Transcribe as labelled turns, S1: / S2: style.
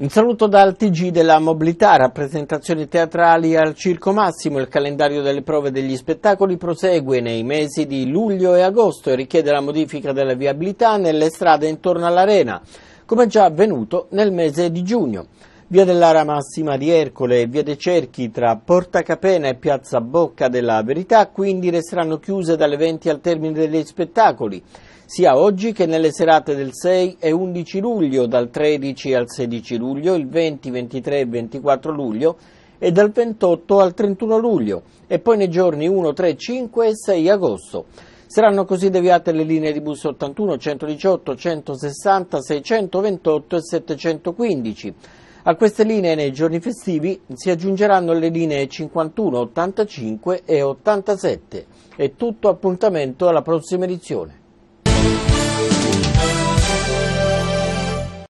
S1: Un saluto dal TG della mobilità, rappresentazioni teatrali al Circo Massimo, il calendario delle prove degli spettacoli prosegue nei mesi di luglio e agosto e richiede la modifica della viabilità nelle strade intorno all'arena, come già avvenuto nel mese di giugno via dell'Ara Massima di Ercole e via dei Cerchi tra Porta Capena e Piazza Bocca della Verità quindi resteranno chiuse dalle 20 al termine degli spettacoli, sia oggi che nelle serate del 6 e 11 luglio, dal 13 al 16 luglio, il 20, 23 e 24 luglio e dal 28 al 31 luglio e poi nei giorni 1, 3, 5 e 6 agosto. Saranno così deviate le linee di bus 81, 118, 160, 628 e 715 a queste linee nei giorni festivi si aggiungeranno le linee 51, 85 e 87. e tutto appuntamento alla prossima edizione.